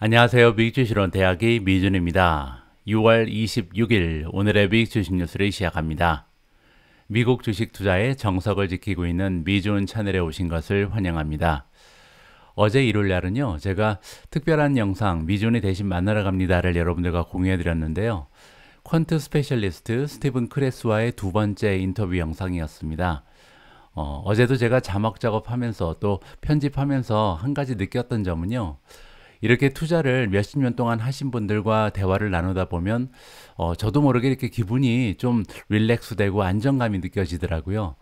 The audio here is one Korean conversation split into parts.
안녕하세요. 미주시론 대학의 미준입니다. 6월 26일 오늘의 미주식 뉴스를 시작합니다. 미국 주식 투자의 정석을 지키고 있는 미준 채널에 오신 것을 환영합니다. 어제 일요일 날은요, 제가 특별한 영상 미준이 대신 만나러 갑니다를 여러분들과 공유해 드렸는데요. 퀀트 스페셜리스트 스티븐 크레스와의 두 번째 인터뷰 영상이었습니다. 어, 제도 제가 자막 작업하면서 또 편집하면서 한 가지 느꼈던 점은요. 이렇게 투자를 몇십 년 동안 하신 분들과 대화를 나누다 보면 어, 저도 모르게 이렇게 기분이 좀 릴렉스되고 안정감이 느껴지더라고요.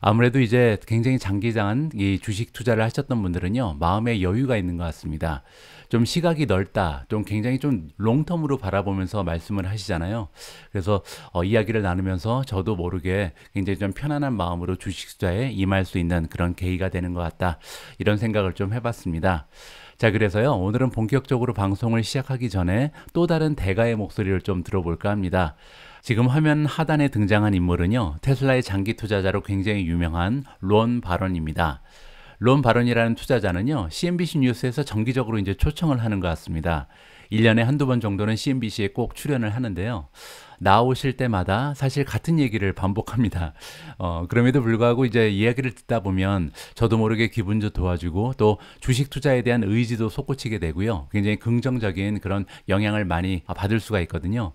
아무래도 이제 굉장히 장기장한 이 주식 투자를 하셨던 분들은요 마음의 여유가 있는 것 같습니다. 좀 시각이 넓다, 좀 굉장히 좀 롱텀으로 바라보면서 말씀을 하시잖아요. 그래서 어, 이야기를 나누면서 저도 모르게 굉장히 좀 편안한 마음으로 주식 자에 임할 수 있는 그런 계기가 되는 것 같다. 이런 생각을 좀 해봤습니다. 자, 그래서요, 오늘은 본격적으로 방송을 시작하기 전에 또 다른 대가의 목소리를 좀 들어볼까 합니다. 지금 화면 하단에 등장한 인물은요, 테슬라의 장기 투자자로 굉장히 유명한 론 바론입니다. 론 바론이라는 투자자는요, CNBC 뉴스에서 정기적으로 이제 초청을 하는 것 같습니다. 1년에 한두 번 정도는 CNBC에 꼭 출연을 하는데요. 나오실 때마다 사실 같은 얘기를 반복합니다. 어, 그럼에도 불구하고 이제 이야기를 듣다 보면 저도 모르게 기분도 도와주고 또 주식 투자에 대한 의지도 솟구치게 되고요. 굉장히 긍정적인 그런 영향을 많이 받을 수가 있거든요.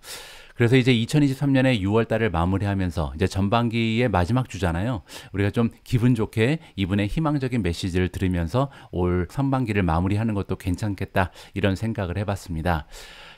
그래서 이제 2023년에 6월 달을 마무리하면서 이제 전반기의 마지막 주잖아요. 우리가 좀 기분 좋게 이분의 희망적인 메시지를 들으면서 올 상반기를 마무리하는 것도 괜찮겠다 이런 생각을 해봤습니다.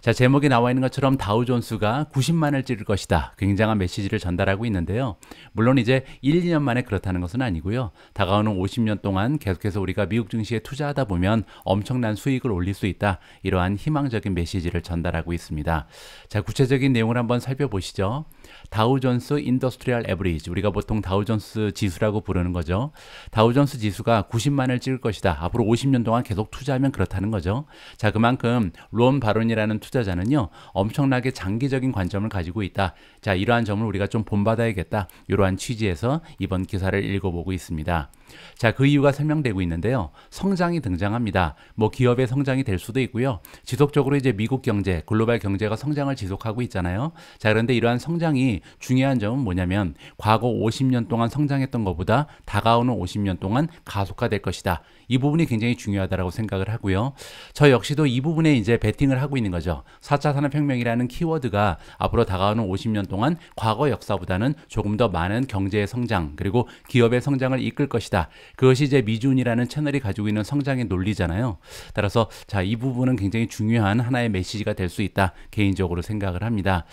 자, 제목에 나와 있는 것처럼 다우존스가 90만을 찌를 것이다. 굉장한 메시지를 전달하고 있는데요. 물론 이제 1, 2년 만에 그렇다는 것은 아니고요. 다가오는 50년 동안 계속해서 우리가 미국 증시에 투자하다 보면 엄청난 수익을 올릴 수 있다. 이러한 희망적인 메시지를 전달하고 있습니다. 자, 구체적인 내용을 한번 살펴보시죠. 다우존스 인더스트리얼 에브리지 우리가 보통 다우존스 지수라고 부르는 거죠. 다우존스 지수가 90만을 찍을 것이다. 앞으로 50년 동안 계속 투자하면 그렇다는 거죠. 자 그만큼 론 바론이라는 투자자는요 엄청나게 장기적인 관점을 가지고 있다. 자 이러한 점을 우리가 좀 본받아야겠다. 이러한 취지에서 이번 기사를 읽어보고 있습니다. 자, 그 이유가 설명되고 있는데요. 성장이 등장합니다. 뭐 기업의 성장이 될 수도 있고요. 지속적으로 이제 미국 경제, 글로벌 경제가 성장을 지속하고 있잖아요. 자, 그런데 이러한 성장이 중요한 점은 뭐냐면 과거 50년 동안 성장했던 것보다 다가오는 50년 동안 가속화될 것이다. 이 부분이 굉장히 중요하다고 생각을 하고요. 저 역시도 이 부분에 이제 베팅을 하고 있는 거죠. 4차 산업혁명이라는 키워드가 앞으로 다가오는 50년 동안 과거 역사보다는 조금 더 많은 경제의 성장 그리고 기업의 성장을 이끌 것이다. 그것이 이제 미준이라는 채널이 가지고 있는 성장의 논리잖아요. 따라서 자 이 부분은 굉장히 중요한 하나의 메시지가 될 수 있다 개인적으로 생각을 합니다.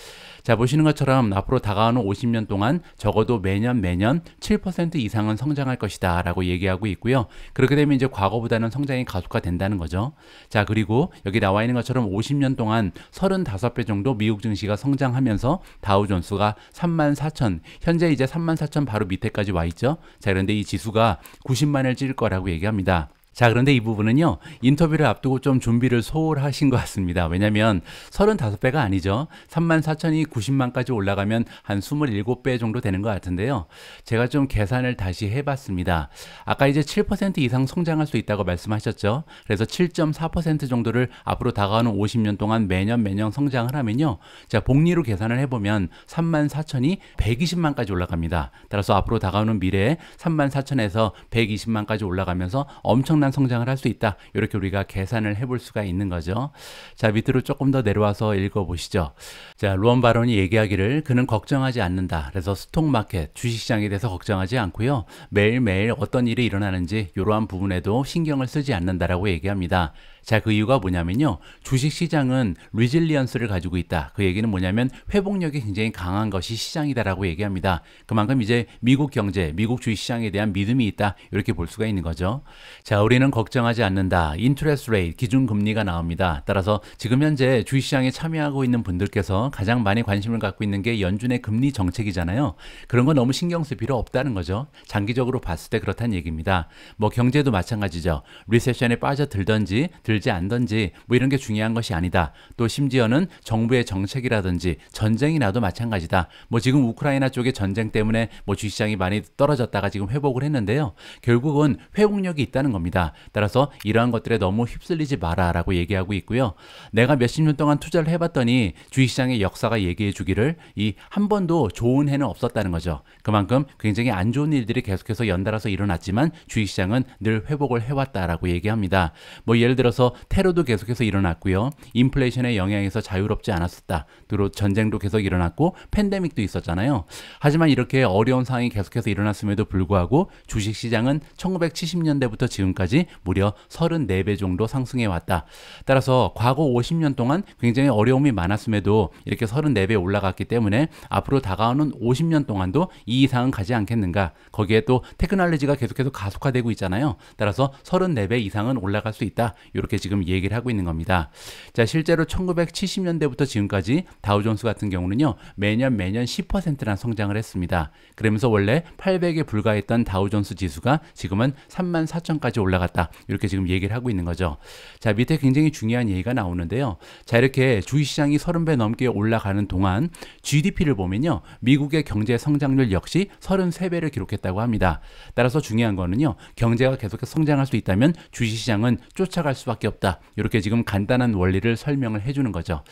자 보시는 것처럼 앞으로 다가오는 50년 동안 적어도 매년 매년 7% 이상은 성장할 것이다라고 얘기하고 있고요. 그렇게 되면 이제 비교적 과거보다는 성장이 가속화된다는 거죠. 자, 그리고 여기 나와 있는 것처럼 50년 동안 35배 정도 미국 증시가 성장하면서 다우존스가 3 4 0 현재 이제 3 4 0 바로 밑에까지 와 있죠. 자, 그런데 이 지수가 90만을 찌를 거라고 얘기합니다. 자, 그런데 이 부분은요, 인터뷰를 앞두고 좀 준비를 소홀하신 것 같습니다. 왜냐면 35배가 아니죠. 34,000이 90만까지 올라가면 한 27배 정도 되는 것 같은데요. 제가 좀 계산을 다시 해봤습니다. 아까 이제 7% 이상 성장할 수 있다고 말씀하셨죠. 그래서 7.4% 정도를 앞으로 다가오는 50년 동안 매년 매년 성장을 하면요. 자, 복리로 계산을 해보면 34,000이 120만까지 올라갑니다. 따라서 앞으로 다가오는 미래에 34,000에서 120만까지 올라가면서 엄청난 엄청난 성장을 할 수 있다. 이렇게 우리가 계산을 해볼 수가 있는 거죠. 자, 밑으로 조금 더 내려와서 읽어보시죠. 자, 루언 바론이 얘기하기를 그는 걱정하지 않는다. 그래서 스톡마켓, 주식시장에 대해서 걱정하지 않고요. 매일매일 어떤 일이 일어나는지 이러한 부분에도 신경을 쓰지 않는다라고 얘기합니다. 자, 그 이유가 뭐냐면요. 주식 시장은 리질리언스를 가지고 있다. 그 얘기는 뭐냐면 회복력이 굉장히 강한 것이 시장이다라고 얘기합니다. 그만큼 이제 미국 경제, 미국 주식 시장에 대한 믿음이 있다. 이렇게 볼 수가 있는 거죠. 자, 우리는 걱정하지 않는다. 인트레스 레이 기준 금리가 나옵니다. 따라서 지금 현재 주식 시장에 참여하고 있는 분들께서 가장 많이 관심을 갖고 있는 게 연준의 금리 정책이잖아요. 그런 거 너무 신경 쓸 필요 없다는 거죠. 장기적으로 봤을 때 그렇다는 얘기입니다. 뭐 경제도 마찬가지죠. 리세션에 빠져들던지 들지 않던지 뭐 이런 게 중요한 것이 아니다. 또 심지어는 정부의 정책이라든지 전쟁이 나도 마찬가지다. 뭐 지금 우크라이나 쪽의 전쟁 때문에 뭐 주시장이 많이 떨어졌다가 지금 회복을 했는데요. 결국은 회복력이 있다는 겁니다. 따라서 이러한 것들에 너무 휩쓸리지 마라라고 얘기하고 있고요. 내가 몇십 년 동안 투자를 해봤더니 주식시장의 역사가 얘기해 주기를 이 한 번도 좋은 해는 없었다는 거죠. 그만큼 굉장히 안 좋은 일들이 계속해서 연달아서 일어났지만 주식시장은 늘 회복을 해왔다라고 얘기합니다. 뭐 예를 들어서 따라서 테러도 계속해서 일어났고요. 인플레이션의 영향에서 자유롭지 않았었다. 또 전쟁도 계속 일어났고 팬데믹도 있었잖아요. 하지만 이렇게 어려운 상황이 계속해서 일어났음에도 불구하고 주식시장은 1970년대부터 지금까지 무려 34배 정도 상승해 왔다. 따라서 과거 50년 동안 굉장히 어려움이 많았음에도 이렇게 34배 올라갔기 때문에 앞으로 다가오는 50년 동안도 이 이상은 가지 않겠는가. 거기에 또 테크놀로지가 계속해서 가속화되고 있잖아요. 따라서 34배 이상은 올라갈 수 있다. 이렇게 그렇게 지금 얘기를 하고 있는 겁니다. 자, 실제로 1970년대부터 지금까지 다우존스 같은 경우는요, 매년 매년 10%란 성장을 했습니다. 그러면서 원래 800에 불과했던 다우존스 지수가 지금은 3 4 0 0 0까지 올라갔다. 이렇게 지금 얘기를 하고 있는 거죠. 자, 밑에 굉장히 중요한 얘기가 나오는데요. 자, 이렇게 주식시장이 30배 넘게 올라가는 동안 GDP를 보면요. 미국의 경제 성장률 역시 33배를 기록했다고 합니다. 따라서 중요한 거는요. 경제가 계속해서 성장할 수 있다면 주식시장은 쫓아갈 수밖에 수밖에 없다. 이렇게 지금 간단한 원리를 설명을 해주는 거죠.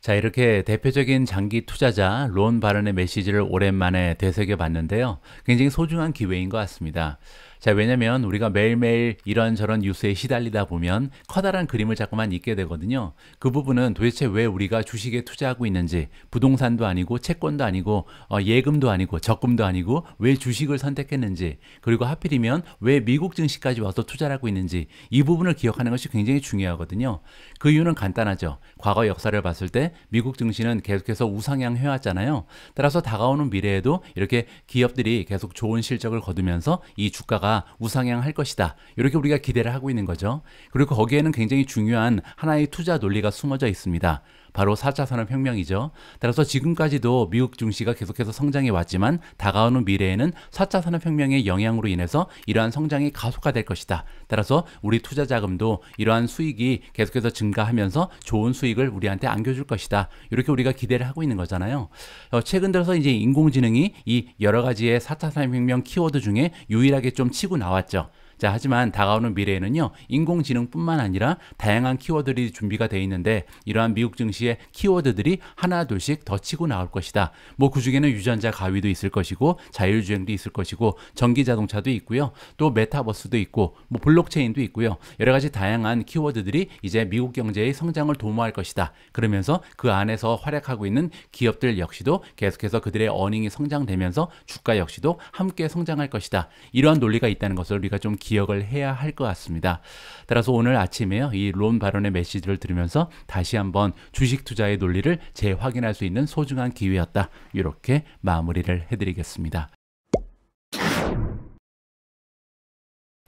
자, 이렇게 대표적인 장기 투자자 론발언의 메시지를 오랜만에 되새겨 봤는데요. 굉장히 소중한 기회인 것 같습니다. 자, 왜냐면 우리가 매일매일 이런저런 뉴스에 시달리다 보면 커다란 그림을 자꾸만 잊게 되거든요. 그 부분은 도대체 왜 우리가 주식에 투자하고 있는지 부동산도 아니고 채권도 아니고 어, 예금도 아니고 적금도 아니고 왜 주식을 선택했는지 그리고 하필이면 왜 미국 증시까지 와서 투자를 하고 있는지 이 부분을 기억하는 것이 굉장히 중요하거든요. 그 이유는 간단하죠. 과거 역사를 봤을 때 미국 증시는 계속해서 우상향 해왔잖아요. 따라서 다가오는 미래에도 이렇게 기업들이 계속 좋은 실적을 거두면서 이 주가가 우상향할 것이다. 이렇게 우리가 기대를 하고 있는 거죠. 그리고 거기에는 굉장히 중요한 하나의 투자 논리가 숨어져 있습니다. 바로 4차 산업혁명이죠. 따라서 지금까지도 미국 증시가 계속해서 성장해 왔지만 다가오는 미래에는 4차 산업혁명의 영향으로 인해서 이러한 성장이 가속화될 것이다. 따라서 우리 투자 자금도 이러한 수익이 계속해서 증가하면서 좋은 수익을 우리한테 안겨줄 것이다. 이렇게 우리가 기대를 하고 있는 거잖아요. 어, 최근 들어서 이제 인공지능이 이 여러 가지의 4차 산업혁명 키워드 중에 유일하게 좀 치고 나왔죠. 자, 하지만 다가오는 미래에는요, 인공지능뿐만 아니라 다양한 키워드들이 준비가 되어 있는데 이러한 미국 증시의 키워드들이 하나둘씩 더 치고 나올 것이다. 뭐 그 중에는 유전자 가위도 있을 것이고 자율주행도 있을 것이고 전기 자동차도 있고요. 또 메타버스도 있고 뭐 블록체인도 있고요. 여러 가지 다양한 키워드들이 이제 미국 경제의 성장을 도모할 것이다. 그러면서 그 안에서 활약하고 있는 기업들 역시도 계속해서 그들의 어닝이 성장되면서 주가 역시도 함께 성장할 것이다. 이러한 논리가 있다는 것을 우리가 좀 기억을 해야 할 것 같습니다. 따라서 오늘 아침에요. 이론 발언의 메시지를 들으면서 다시 한번 주식 투자의 논리를 재확인할 수 있는 소중한 기회였다. 이렇게 마무리를 해드리겠습니다.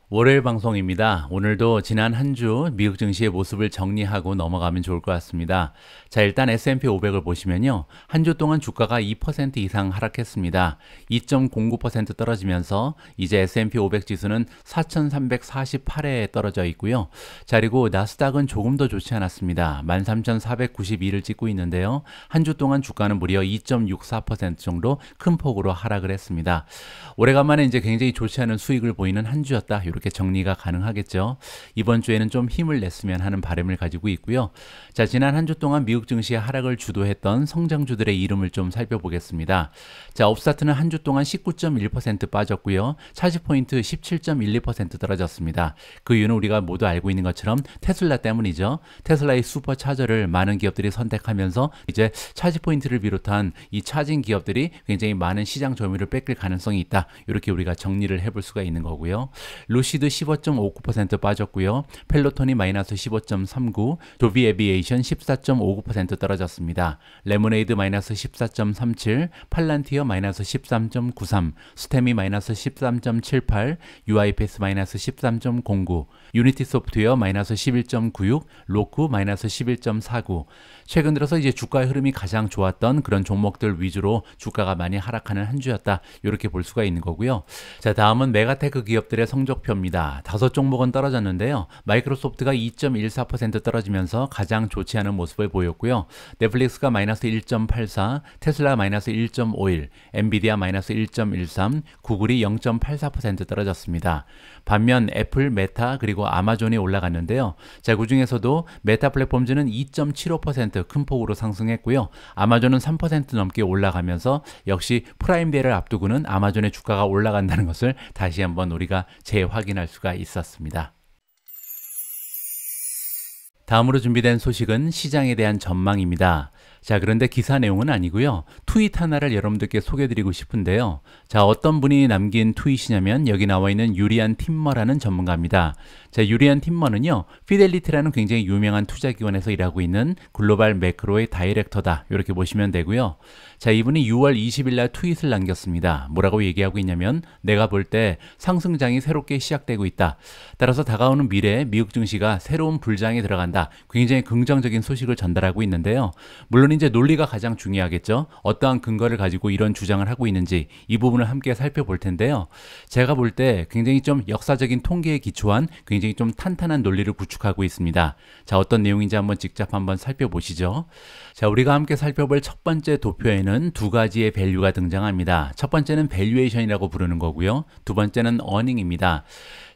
월요일 방송입니다. 오늘도 지난 한 주 미국 증시의 모습을 정리하고 넘어가면 좋을 것 같습니다. 자, 일단 S&P 500을 보시면요. 한 주 동안 주가가 2% 이상 하락했습니다. 2.09% 떨어지면서 이제 S&P 500 지수는 4 3 4 8에 떨어져 있고요. 자, 그리고 나스닥은 조금 더 좋지 않았습니다. 13,492를 찍고 있는데요. 한 주 동안 주가는 무려 2.64% 정도 큰 폭으로 하락을 했습니다. 오래간만에 이제 굉장히 좋지 않은 수익을 보이는 한 주였다. 이렇게 정리가 가능하겠죠. 이번 주에는 좀 힘을 냈으면 하는 바람을 가지고 있고요. 자, 지난 한 주 동안 미국 증시의 하락을 주도했던 성장주들의 이름을 좀 살펴보겠습니다. 자, 업스타트는 한 주 동안 19.1% 빠졌고요. 차지 포인트 17.12% 떨어졌습니다. 그 이유는 우리가 모두 알고 있는 것처럼 테슬라 때문이죠. 테슬라의 슈퍼차저를 많은 기업들이 선택하면서 이제 차지 포인트를 비롯한 이 차진 기업들이 굉장히 많은 시장 점유를 뺏길 가능성이 있다. 이렇게 우리가 정리를 해볼 수가 있는 거고요. 루시 로시드 15.59% 빠졌고요. 펠로톤이 마이너스 15.39, 도비 에비에이션 14.59% 떨어졌습니다. 레모네이드 마이너스 14.37, 팔란티어 마이너스 13.93, 스템이 마이너스 13.78, UIPS 마이너스 13.09, 유니티 소프트웨어 마이너스 11.96, 로크 마이너스 11.49. 최근 들어서 이제 주가의 흐름이 가장 좋았던 그런 종목들 위주로 주가가 많이 하락하는 한 주였다. 이렇게 볼 수가 있는 거고요. 자, 다음은 메가테크 기업들의 성적표 정니다 다섯 종목은 떨어졌는데요. 마이크로소프트가 2.14% 떨어지면서 가장 좋지 않은 모습을 보였고요. 넷플릭스가 마이너스 1.84, 테슬라 마이너스 1.51, 엔비디아 마이너스 1.13, 구글이 0.84% 떨어졌습니다. 반면 애플, 메타 그리고 아마존이 올라갔는데요. 자, 그 중에서도 메타 플랫폼즈는 2.75%큰 폭으로 상승했고요. 아마존은 3% 넘게 올라가면서 역시 프라임데이를 앞두고는 아마존의 주가가 올라간다는 것을 다시 한번 우리가 재확인 습니다 확인할 수가 있었습니다. 다음으로 준비된 소식은 시장에 대한 전망입니다. 자, 그런데 기사 내용은 아니고요. 트윗 하나를 여러분들께 소개드리고 해 싶은데요. 자, 어떤 분이 남긴 트윗이냐면 여기 나와 있는 유리안 팀머라는 전문가입니다. 자, 유리안 팀머는요. 피델리티라는 굉장히 유명한 투자 기관에서 일하고 있는 글로벌 매크로의 다이렉터다. 이렇게 보시면 되고요. 자, 이분이 6월 20일 날 트윗을 남겼습니다. 뭐라고 얘기하고 있냐면 내가 볼 때 상승장이 새롭게 시작되고 있다. 따라서 다가오는 미래에 미국 증시가 새로운 불장에 들어간다. 굉장히 긍정적인 소식을 전달하고 있는데요. 물론 이제 논리가 가장 중요하겠죠. 어떠한 근거를 가지고 이런 주장을 하고 있는지 이 부분을 함께 살펴볼 텐데요. 제가 볼 때 굉장히 좀 역사적인 통계에 기초한 굉장히 좀 탄탄한 논리를 구축하고 있습니다. 자, 어떤 내용인지 한번 직접 한번 살펴보시죠. 자, 우리가 함께 살펴볼 첫 번째 도표에는 두 가지의 밸류가 등장합니다. 첫 번째는 밸류에이션이라고 부르는 거고요. 두 번째는 어닝입니다.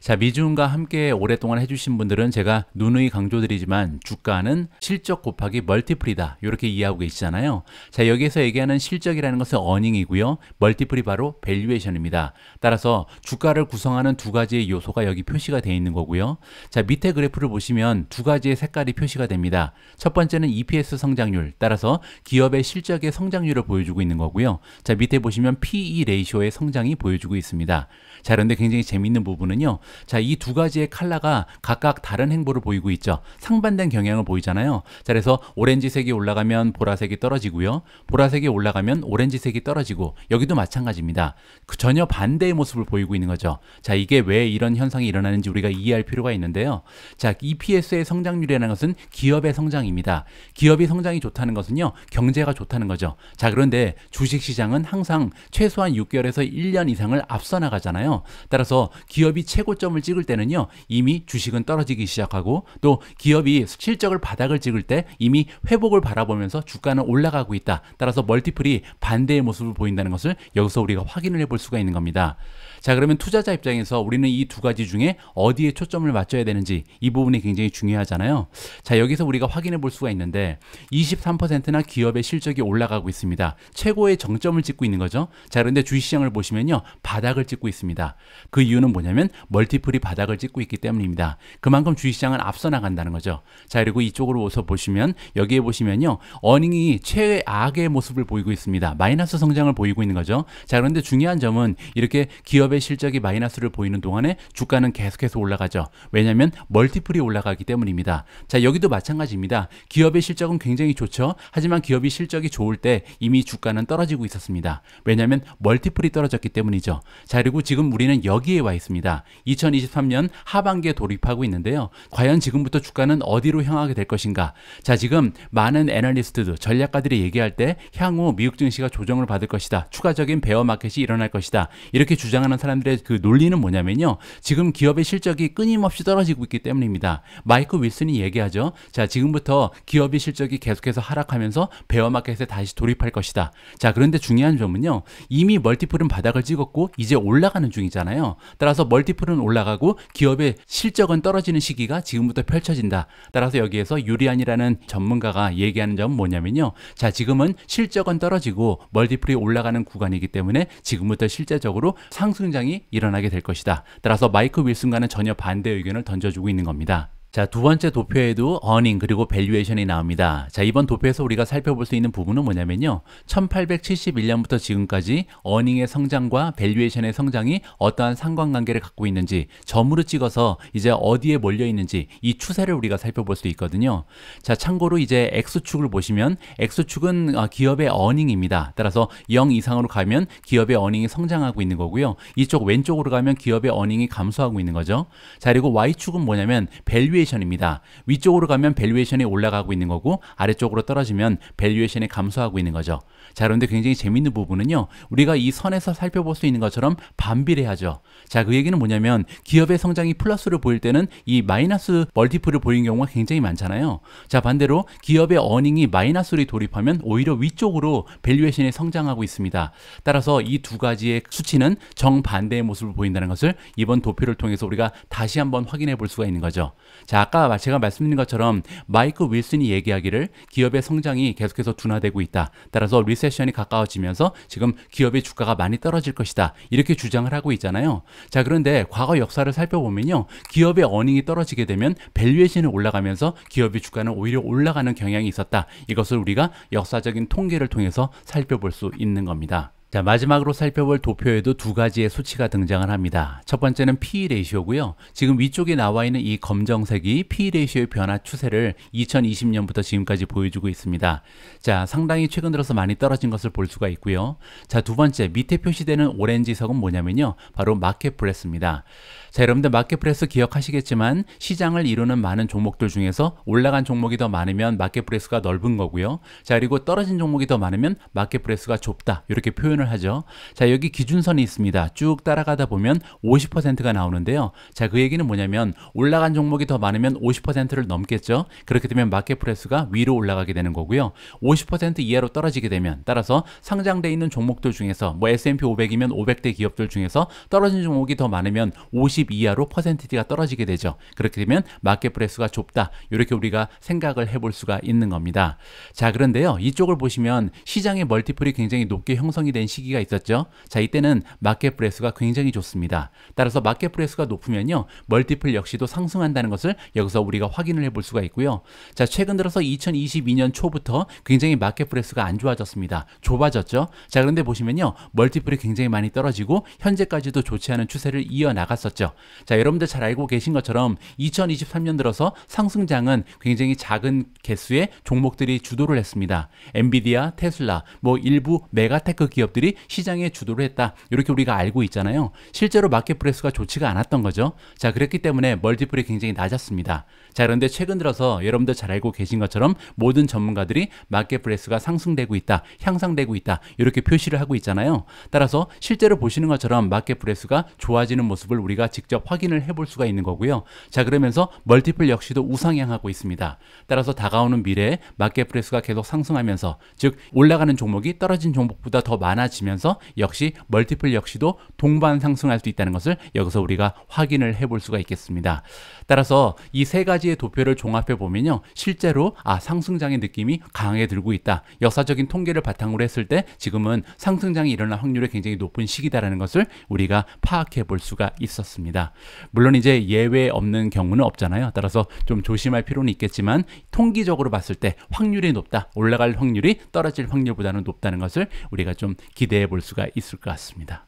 자, 미준과 함께 오랫동안 해주신 분들은 제가 누누이 강조드리지만 주가는 실적 곱하기 멀티플이다. 이렇게 이해하고 계시잖아요. 자, 여기에서 얘기하는 실적이라는 것은 어닝이고요. 멀티플이 바로 밸류에이션입니다. 따라서 주가를 구성하는 두 가지의 요소가 여기 표시가 되어 있는 거고요. 자, 밑에 그래프를 보시면 두 가지의 색깔이 표시가 됩니다. 첫 번째는 EPS 성장률, 따라서 기업의 실적의 성장률을 보여주고 있는 거고요. 자, 밑에 보시면 PE 레이쇼의 성장이 보여주고 있습니다. 자, 그런데 굉장히 재미있는 부분은요. 자, 이 두 가지의 칼라가 각각 다른 행보를 보이고 있죠. 상반된 경향을 보이잖아요. 자, 그래서 오렌지색이 올라가면 보라색이 떨어지고요. 보라색이 올라가면 오렌지색이 떨어지고 여기도 마찬가지입니다. 그 전혀 반대의 모습을 보이고 있는 거죠. 자, 이게 왜 이런 현상이 일어나는지 우리가 이해할 필요가 있는데요. 자, EPS의 성장률이라는 것은 기업의 성장입니다. 기업이 성장이 좋다는 것은요. 경제가 좋다는 거죠. 자, 그런데 주식 시장은 항상 최소한 6개월에서 1년 이상을 앞서 나가잖아요. 거잖아요. 따라서 기업이 최고점을 찍을 때는요, 이미 주식은 떨어지기 시작하고 또 기업이 실적을 바닥을 찍을 때 이미 회복을 바라보면서 주가는 올라가고 있다. 따라서 멀티플이 반대의 모습을 보인다는 것을 여기서 우리가 확인을 해볼 수가 있는 겁니다. 자, 그러면 투자자 입장에서 우리는 이 두 가지 중에 어디에 초점을 맞춰야 되는지 이 부분이 굉장히 중요하잖아요. 자, 여기서 우리가 확인해 볼 수가 있는데 23%나 기업의 실적이 올라가고 있습니다. 최고의 정점을 찍고 있는 거죠. 자, 그런데 주식시장을 보시면요. 바닥을 찍고 있습니다. 있습니다. 그 이유는 뭐냐면 멀티플이 바닥을 찍고 있기 때문입니다. 그만큼 주식시장은 앞서 나간다는 거죠. 자 그리고 이쪽으로 오서 보시면 여기에 보시면요. 어닝이 최악의 모습을 보이고 있습니다. 마이너스 성장을 보이고 있는 거죠. 자 그런데 중요한 점은 이렇게 기업의 실적이 마이너스를 보이는 동안에 주가는 계속해서 올라가죠. 왜냐하면 멀티플이 올라가기 때문입니다. 자 여기도 마찬가지입니다. 기업의 실적은 굉장히 좋죠. 하지만 기업이 실적이 좋을 때 이미 주가는 떨어지고 있었습니다. 왜냐하면 멀티플이 떨어졌기 때문이죠. 자 그리고 지금 우리는 여기에 와 있습니다. 2023년 하반기에 돌입하고 있는데요. 과연 지금부터 주가는 어디로 향하게 될 것인가? 자, 지금 많은 애널리스트들, 전략가들이 얘기할 때 향후 미국 증시가 조정을 받을 것이다. 추가적인 베어 마켓이 일어날 것이다. 이렇게 주장하는 사람들의 그 논리는 뭐냐면요. 지금 기업의 실적이 끊임없이 떨어지고 있기 때문입니다. 마이크 윌슨이 얘기하죠. 자, 지금부터 기업의 실적이 계속해서 하락하면서 베어 마켓에 다시 돌입할 것이다. 자, 그런데 중요한 점은요. 이미 멀티플은 바닥을 찍었고 이제 올라가는 중 중이잖아요. 따라서 멀티플은 올라가고 기업의 실적은 떨어지는 시기가 지금부터 펼쳐진다. 따라서 여기에서 유리안이라는 전문가가 얘기하는 점은 뭐냐면요. 자, 지금은 실적은 떨어지고 멀티플이 올라가는 구간이기 때문에 지금부터 실제적으로 상승장이 일어나게 될 것이다. 따라서 마이크 윌슨과는 전혀 반대 의견을 던져주고 있는 겁니다. 자, 두 번째 도표에도 earning 그리고 valuation이 나옵니다. 자, 이번 도표에서 우리가 살펴볼 수 있는 부분은 뭐냐면요. 1871년부터 지금까지 earning의 성장과 valuation의 성장이 어떠한 상관관계를 갖고 있는지 점으로 찍어서 이제 어디에 몰려 있는지 이 추세를 우리가 살펴볼 수 있거든요. 자, 참고로 이제 X축을 보시면 X축은 어, 기업의 earning입니다. 따라서 0 이상으로 가면 기업의 earning이 성장하고 있는 거고요. 이쪽 왼쪽으로 가면 기업의 earning이 감소하고 있는 거죠. 자, 그리고 Y축은 뭐냐면 밸류 밸류에이션입니다. 위쪽으로 가면 밸류에이션이 올라가고 있는 거고 아래쪽으로 떨어지면 밸류에이션이 감소하고 있는 거죠. 자, 그런데 굉장히 재밌는 부분은요. 우리가 이 선에서 살펴볼 수 있는 것처럼 반비례하죠. 자, 그 얘기는 뭐냐면 기업의 성장이 플러스를 보일 때는 이 마이너스 멀티플을 보이는 경우가 굉장히 많잖아요. 자, 반대로 기업의 어닝이 마이너스로 돌입하면 오히려 위쪽으로 밸류에이션이 성장하고 있습니다. 따라서 이 두 가지의 수치는 정반대의 모습을 보인다는 것을 이번 도표를 통해서 우리가 다시 한번 확인해 볼 수가 있는 거죠. 자, 아까 제가 말씀드린 것처럼 마이크 윌슨이 얘기하기를 기업의 성장이 계속해서 둔화되고 있다. 따라서 리스 리세션이 가까워지면서 지금 기업의 주가가 많이 떨어질 것이다. 이렇게 주장을 하고 있잖아요. 자, 그런데 과거 역사를 살펴보면요. 기업의 어닝이 떨어지게 되면 밸류에이션이 올라가면서 기업의 주가는 오히려 올라가는 경향이 있었다. 이것을 우리가 역사적인 통계를 통해서 살펴볼 수 있는 겁니다. 자, 마지막으로 살펴볼 도표에도 두 가지의 수치가 등장을 합니다. 첫 번째는 PE 레이시오고요. 지금 위쪽에 나와 있는 이 검정색이 PE 레이시오의 변화 추세를 2020년부터 지금까지 보여주고 있습니다. 자, 상당히 최근 들어서 많이 떨어진 것을 볼 수가 있고요. 자, 두 번째 밑에 표시되는 오렌지석은 뭐냐면요. 바로 마켓 플레스입니다. 자, 여러분들 마켓프레스 기억하시겠지만 시장을 이루는 많은 종목들 중에서 올라간 종목이 더 많으면 마켓프레스가 넓은 거고요. 자, 그리고 떨어진 종목이 더 많으면 마켓프레스가 좁다. 이렇게 표현을 하죠. 자, 여기 기준선이 있습니다. 쭉 따라가다 보면 50%가 나오는데요. 자, 그 얘기는 뭐냐면 올라간 종목이 더 많으면 50%를 넘겠죠. 그렇게 되면 마켓프레스가 위로 올라가게 되는 거고요. 50% 이하로 떨어지게 되면 따라서 상장돼 있는 종목들 중에서 뭐 S&P 500이면 500대 기업들 중에서 떨어진 종목이 더 많으면 50 20 이하로 퍼센티지가 떨어지게 되죠. 그렇게 되면 마켓 프레스가 좁다. 이렇게 우리가 생각을 해볼 수가 있는 겁니다. 자, 그런데요. 이쪽을 보시면 시장의 멀티플이 굉장히 높게 형성이 된 시기가 있었죠. 자, 이때는 마켓 프레스가 굉장히 좋습니다. 따라서 마켓 프레스가 높으면요. 멀티플 역시도 상승한다는 것을 여기서 우리가 확인을 해볼 수가 있고요. 자, 최근 들어서 2022년 초부터 굉장히 마켓 프레스가안 좋아졌습니다. 좁아졌죠. 자, 그런데 보시면요. 멀티플이 굉장히 많이 떨어지고 현재까지도 좋지 않은 추세를 이어나갔었죠. 자, 여러분들 잘 알고 계신 것처럼 2023년 들어서 상승장은 굉장히 작은 개수의 종목들이 주도를 했습니다. 엔비디아, 테슬라, 뭐 일부 메가테크 기업들이 시장에 주도를 했다. 이렇게 우리가 알고 있잖아요. 실제로 마켓프레스가 좋지가 않았던 거죠. 자, 그랬기 때문에 멀티플이 굉장히 낮았습니다. 자, 그런데 최근 들어서 여러분들 잘 알고 계신 것처럼 모든 전문가들이 마켓프레스가 상승되고 있다, 향상되고 있다, 이렇게 표시를 하고 있잖아요. 따라서 실제로 보시는 것처럼 마켓프레스가 좋아지는 모습을 우리가 지금 직접 확인을 해볼 수가 있는 거고요. 자 그러면서 멀티플 역시도 우상향하고 있습니다. 따라서 다가오는 미래에 마켓 프레스가 계속 상승하면서 즉 올라가는 종목이 떨어진 종목보다 더 많아지면서 역시 멀티플 역시도 동반 상승할 수 있다는 것을 여기서 우리가 확인을 해볼 수가 있겠습니다. 따라서 이 세 가지의 도표를 종합해 보면요. 실제로 아 상승장의 느낌이 강하게 들고 있다. 역사적인 통계를 바탕으로 했을 때 지금은 상승장이 일어날 확률이 굉장히 높은 시기다라는 것을 우리가 파악해 볼 수가 있었습니다. 됩니다. 물론 이제 예외 없는 경우는 없잖아요. 따라서 좀 조심할 필요는 있겠지만 통기적으로 봤을 때 확률이 높다. 올라갈 확률이 떨어질 확률보다는 높다는 것을 우리가 좀 기대해 볼 수가 있을 것 같습니다.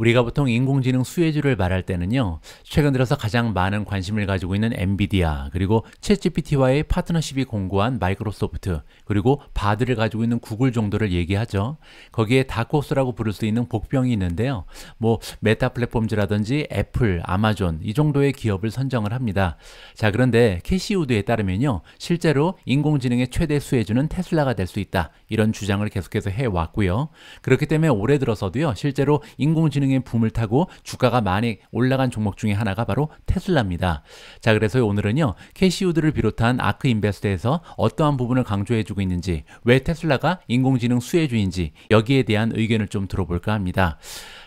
우리가 보통 인공지능 수혜주를 말할 때는요, 최근 들어서 가장 많은 관심을 가지고 있는 엔비디아, 그리고 챗GPT와의 파트너십이 공고한 마이크로소프트, 그리고 바드를 가지고 있는 구글 정도를 얘기하죠. 거기에 다크호스라고 부를 수 있는 복병이 있는데요. 뭐 메타 플랫폼즈라든지 애플, 아마존 이 정도의 기업을 선정을 합니다. 자, 그런데 캐시우드에 따르면요, 실제로 인공지능의 최대 수혜주는 테슬라가 될 수 있다. 이런 주장을 계속해서 해왔고요. 그렇기 때문에 올해 들어서도요, 실제로 인공지능 상의 붐을 타고 주가가 많이 올라간 종목 중에 하나가 바로 테슬라입니다. 자, 그래서 오늘은요. 캐시우드를 비롯한 아크 인베스트에서 어떠한 부분을 강조해주고 있는지, 왜 테슬라가 인공지능 수혜주인지 여기에 대한 의견을 좀 들어볼까 합니다.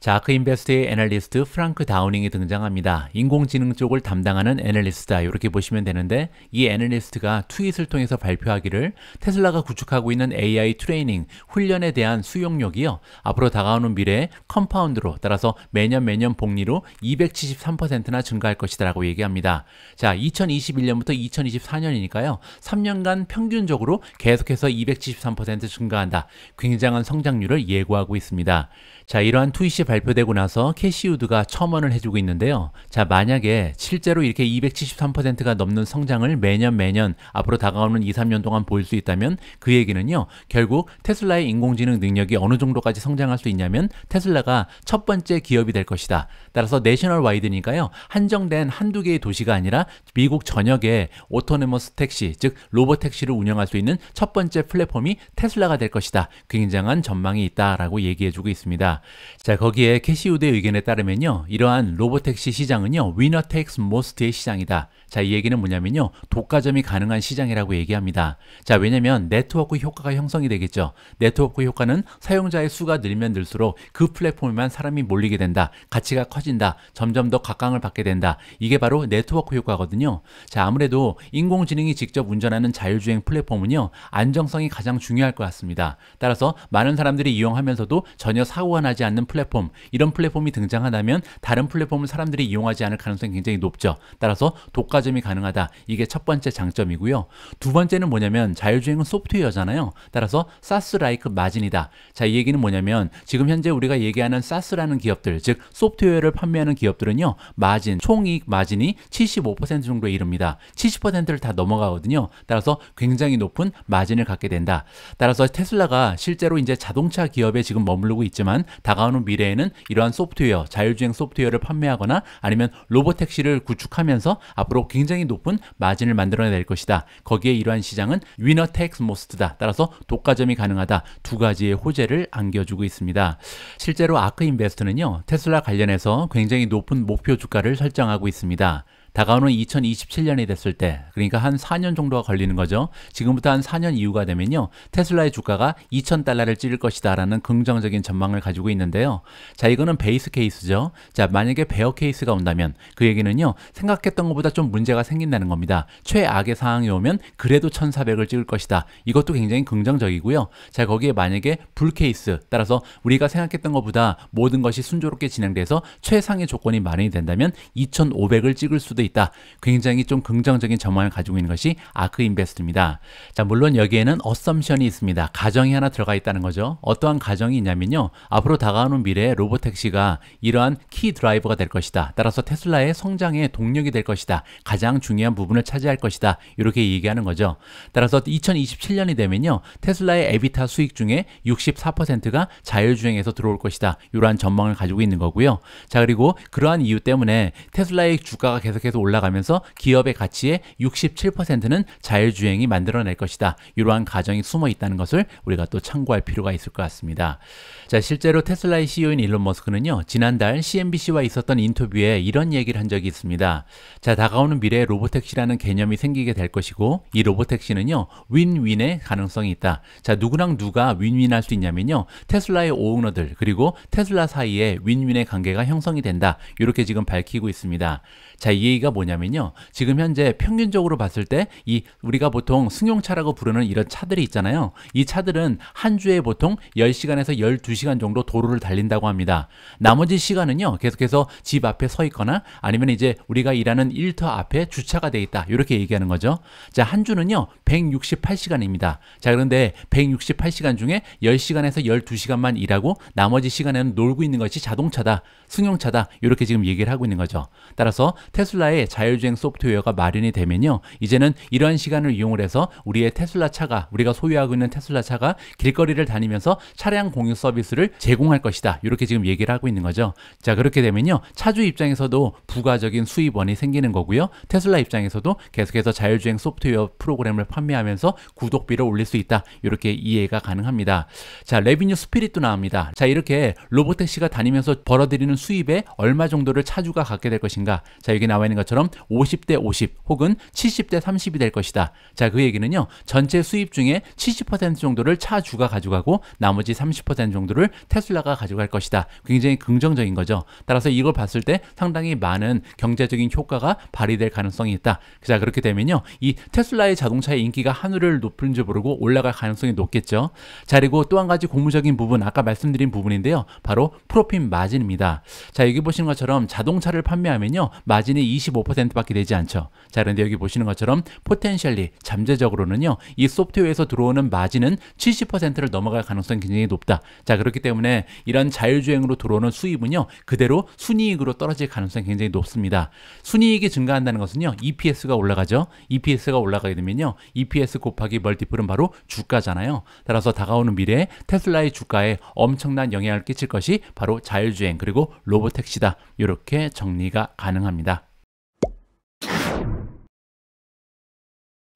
자, 크인베스트의 애널리스트 프랑크 다우닝이 등장합니다. 인공지능 쪽을 담당하는 애널리스트다. 이렇게 보시면 되는데 이 애널리스트가 트윗을 통해서 발표하기를 테슬라가 구축하고 있는 AI 트레이닝, 훈련에 대한 수용력이요. 앞으로 다가오는 미래에 컴파운드로 따라서 매년 매년 복리로 273%나 증가할 것이다 라고 얘기합니다. 자, 2021년부터 2024년이니까요. 3년간 평균적으로 계속해서 273% 증가한다. 굉장한 성장률을 예고하고 있습니다. 자, 이러한 트윗이 발표되고 나서 캐시우드가 첨언을 해주고 있는데요. 자 만약에 실제로 이렇게 273%가 넘는 성장을 매년 매년 앞으로 다가오는 2, 3년 동안 볼 수 있다면 그 얘기는요. 결국 테슬라의 인공지능 능력이 어느 정도까지 성장할 수 있냐면 테슬라가 첫 번째 기업이 될 것이다. 따라서 내셔널 와이드니까요. 한정된 한두 개의 도시가 아니라 미국 전역에 오토네머스 택시 즉 로봇 택시를 운영할 수 있는 첫 번째 플랫폼이 테슬라가 될 것이다. 굉장한 전망이 있다라고 얘기해주고 있습니다. 자거기 동시에 캐시우드의 의견에 따르면요. 이러한 로보택시 시장은요. 위너 텍스 모스트의 시장이다. 자, 이 얘기는 뭐냐면요. 독과점이 가능한 시장이라고 얘기합니다. 자, 왜냐면 네트워크 효과가 형성이 되겠죠. 네트워크 효과는 사용자의 수가 늘면 늘수록 그 플랫폼에만 사람이 몰리게 된다. 가치가 커진다. 점점 더 각광을 받게 된다. 이게 바로 네트워크 효과거든요. 자, 아무래도 인공지능이 직접 운전하는 자율주행 플랫폼은요. 안정성이 가장 중요할 것 같습니다. 따라서 많은 사람들이 이용하면서도 전혀 사고가 나지 않는 플랫폼, 이런 플랫폼이 등장한다면 다른 플랫폼을 사람들이 이용하지 않을 가능성이 굉장히 높죠. 따라서 독과 가점이 가능하다. 이게 첫 번째 장점이고요. 두 번째는 뭐냐면 자율주행은 소프트웨어잖아요. 따라서 사스라이크 마진이다. 자, 이 얘기는 뭐냐면 지금 현재 우리가 얘기하는 사스라는 기업들, 즉 소프트웨어를 판매하는 기업들은요. 마진, 총익 마진이 75% 정도에 이릅니다. 70%를 다 넘어가거든요. 따라서 굉장히 높은 마진을 갖게 된다. 따라서 테슬라가 실제로 이제 자동차 기업에 지금 머무르고 있지만 다가오는 미래에는 이러한 소프트웨어, 자율주행 소프트웨어를 판매하거나 아니면 로봇 택시를 구축하면서 앞으로 굉장히 높은 마진을 만들어낼 것이다. 거기에 이러한 시장은 위너 텍스 모스트다. 따라서 독과점이 가능하다. 두 가지의 호재를 안겨주고 있습니다. 실제로 아크 인베스트는요. 테슬라 관련해서 굉장히 높은 목표 주가를 설정하고 있습니다. 다가오는 2027년이 됐을 때, 그러니까 한 4년 정도가 걸리는 거죠. 지금부터 한 4년 이후가 되면요. 테슬라의 주가가 2,000달러를 찌를 것이다라는 긍정적인 전망을 가지고 있는데요. 자, 이거는 베이스 케이스죠. 자, 만약에 베어 케이스가 온다면 그 얘기는요. 생각했던 것보다 좀 문제가 생긴다는 겁니다. 최악의 상황이 오면 그래도 1,400을 찍을 것이다. 이것도 굉장히 긍정적이고요. 자, 거기에 만약에 불 케이스, 따라서 우리가 생각했던 것보다 모든 것이 순조롭게 진행돼서 최상의 조건이 마련이 된다면 2,500을 찍을 수도 있다. 굉장히 좀 긍정적인 전망을 가지고 있는 것이 아크 인베스트입니다. 자, 물론 여기에는 어썸션이 있습니다. 가정이 하나 들어가 있다는 거죠. 어떠한 가정이 있냐면요. 앞으로 다가오는 미래에 로보택시가 이러한 키 드라이버가 될 것이다. 따라서 테슬라의 성장에 동력이 될 것이다. 가장 중요한 부분을 차지할 것이다. 이렇게 얘기하는 거죠. 따라서 2027년이 되면요. 테슬라의 에비타 수익 중에 64%가 자율주행에서 들어올 것이다. 이러한 전망을 가지고 있는 거고요. 자, 그리고 그러한 이유 때문에 테슬라의 주가가 계속해서 계속 올라가면서 기업의 가치의 67%는 자율주행이 만들어낼 것이다. 이러한 가정이 숨어 있다는 것을 우리가 또 참고할 필요가 있을 것 같습니다. 자, 실제로 테슬라의 CEO인 일론 머스크는요, 지난달 CNBC와 있었던 인터뷰에 이런 얘기를 한 적이 있습니다. 자, 다가오는 미래에 로보택시라는 개념이 생기게 될 것이고, 이 로보택시는요, 윈윈의 가능성이 있다. 자, 누구랑 누가 윈윈할 수 있냐면요, 테슬라의 오너들, 그리고 테슬라 사이에 윈윈의 관계가 형성이 된다. 이렇게 지금 밝히고 있습니다. 자, 이얘기 얘기가 뭐냐면요. 지금 현재 평균적으로 봤을 때 이 우리가 보통 승용차라고 부르는 이런 차들이 있잖아요. 이 차들은 한 주에 보통 10시간에서 12시간 정도 도로를 달린다고 합니다. 나머지 시간은요. 계속해서 집 앞에 서 있거나 아니면 이제 우리가 일하는 일터 앞에 주차가 돼 있다. 이렇게 얘기하는 거죠. 자, 한 주는요. 168시간입니다. 자, 그런데 168시간 중에 10시간에서 12시간만 일하고 나머지 시간에는 놀고 있는 것이 자동차다. 승용차다. 이렇게 지금 얘기를 하고 있는 거죠. 따라서 테슬라의 테슬라의 자율주행 소프트웨어가 마련이 되면요. 이제는 이러한 시간을 이용을 해서 우리의 테슬라 차가 우리가 소유하고 있는 테슬라 차가 길거리를 다니면서 차량 공유 서비스를 제공할 것이다. 이렇게 지금 얘기를 하고 있는 거죠. 자, 그렇게 되면요. 차주 입장에서도 부가적인 수입원이 생기는 거고요. 테슬라 입장에서도 계속해서 자율주행 소프트웨어 프로그램을 판매하면서 구독비를 올릴 수 있다. 이렇게 이해가 가능합니다. 자, 레비뉴 스피릿도 나옵니다. 자, 이렇게 로봇택시가 다니면서 벌어들이는 수입에 얼마 정도를 차주가 갖게 될 것인가? 자, 여기 나와 있는 것 것처럼 50대 50 혹은 70대 30이 될 것이다. 자, 그 얘기는요. 전체 수입 중에 70% 정도를 차주가 가져가고 나머지 30% 정도를 테슬라가 가져갈 것이다. 굉장히 긍정적인 거죠. 따라서 이걸 봤을 때 상당히 많은 경제적인 효과가 발휘될 가능성이 있다. 자, 그렇게 되면요. 이 테슬라의 자동차의 인기가 하늘을 높은 줄 모르고 올라갈 가능성이 높겠죠. 자, 그리고 또 한 가지 고무적인 부분, 아까 말씀드린 부분인데요. 바로 프로핏 마진입니다. 자, 여기 보시는 것처럼 자동차를 판매하면요. 마진이 25 25%밖에 되지 않죠. 자, 그런데 여기 보시는 것처럼 포텐셜리 잠재적으로는요. 이 소프트웨어에서 들어오는 마진은 70%를 넘어갈 가능성이 굉장히 높다. 자, 그렇기 때문에 이런 자율주행으로 들어오는 수입은요. 그대로 순이익으로 떨어질 가능성이 굉장히 높습니다. 순이익이 증가한다는 것은요. EPS가 올라가죠. EPS가 올라가게 되면요. EPS 곱하기 멀티플은 바로 주가잖아요. 따라서 다가오는 미래에 테슬라의 주가에 엄청난 영향을 끼칠 것이 바로 자율주행 그리고 로보택시다. 이렇게 정리가 가능합니다.